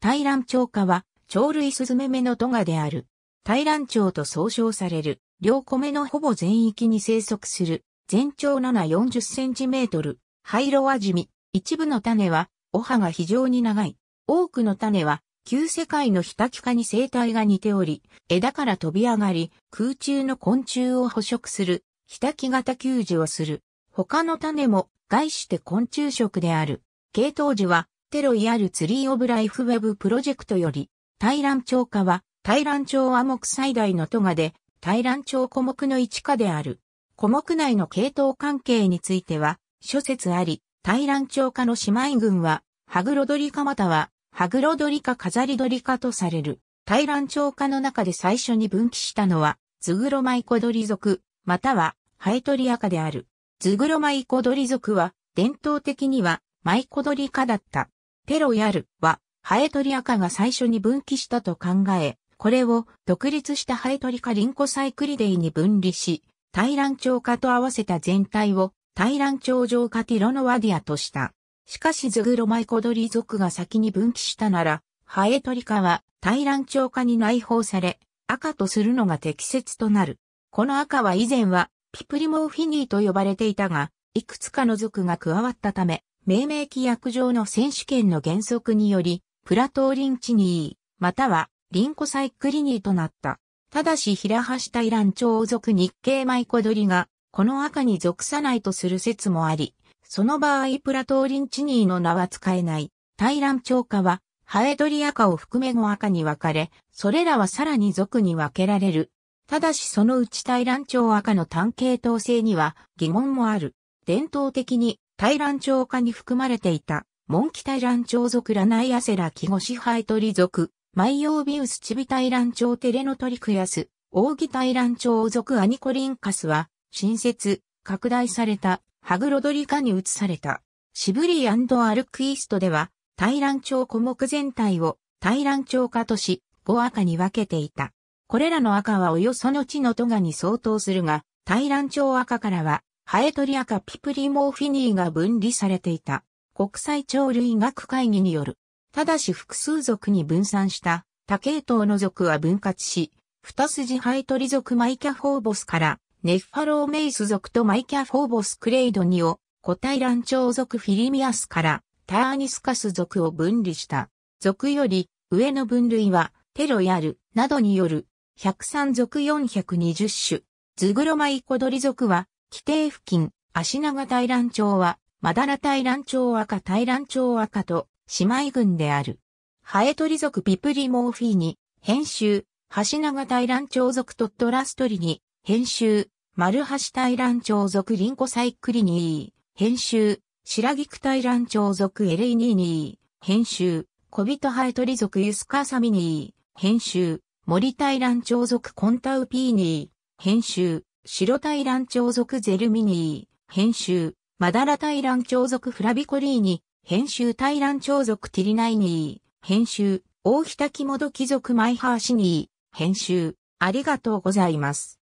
大蘭鳥科は、鳥類スズメメのトガである。大蘭鳥と総称される、両米のほぼ全域に生息する、全長740センチメートル、灰色味見、一部の種は、お葉が非常に長い。多くの種は、旧世界のヒタキ科に生態が似ており、枝から飛び上がり、空中の昆虫を捕食する、ヒタキ型給餌をする。他の種も、外して昆虫食である。系統樹は、テロイアルツリーオブライフウェブプロジェクトより、大蘭町下は、大蘭町モク最大の都がで、大蘭町古木の一家である。古木内の系統関係については、諸説あり、大蘭町下の姉妹群は、ハグロドリカまたは、ハグロドリカ飾りドリカとされる。大蘭町下の中で最初に分岐したのは、ズグロマイコドリ族、または、ハエトリアカである。ズグロマイコドリ族は、伝統的には、マイコドリカだった。テロヤルは、ハエトリアカが最初に分岐したと考え、これを独立したハエトリカリンコサイクリデイに分離し、対乱鳥化と合わせた全体を対乱。鳥上化ティロノワディアとした。しかしズグロマイコドリ属が先に分岐したなら、ハエトリカは対乱鳥化に内包され、赤とするのが適切となる。この赤は以前はピプリモーフィニーと呼ばれていたが、いくつかの属が加わったため、命名規約上の選手権の原則により、プラトーリンチニー、またはリンコサイクリニーとなった。ただし平橋大乱朝族日系マイコドリが、この赤に属さないとする説もあり、その場合プラトーリンチニーの名は使えない。大乱朝家は、ハエドリ赤を含め語赤に分かれ、それらはさらに族に分けられる。ただしそのうち大乱朝赤の単系統性には疑問もある。伝統的にタイチョ朝下に含まれていた、モンキタイチョ朝族ラナイアセラキゴシハイトリ族、マイオービウスチビタイチョ朝テレノトリクヤス、オーギタイチョ朝族アニコリンカスは、新設、拡大された、ハグロドリカに移された。シブリアルクイストでは、タイチョ朝古木全体をタイチョ朝化とし、5赤に分けていた。これらの赤はおよその地のトガに相当するが、タイチョ朝赤からはハエトリアカピプリモーフィニーが分離されていた。国際鳥類学会議による。ただし複数族に分散した多系統の族は分割し、二筋ハエトリ族マイキャフォーボスからネッファローメイス族とマイキャフォーボスクレイドニを個体ョ鳥族フィリミアスからターニスカス族を分離した。族より上の分類はテロヤルなどによる103族420種。ズグロマイコドリ族は規定付近、足長大乱町は、マダラ大乱町赤大乱町赤と、姉妹群である。ハエトリ族ピプリモーフィーに、編集、橋長大乱町族トットラストリに、編集、丸橋大乱町族リンコサイクリニー、編集、白菊大乱町族エレイニーニー、編集、小人ハエトリ族ユスカサミニー、編集、森大乱町族コンタウピーニー、編集、白対乱鳥族ゼルミニー、編集、マダラ対乱鳥族フラビコリーニ、編集対乱鳥族ティリナイニー、編集、大日滝もど貴族マイハーシニー、編集、ありがとうございます。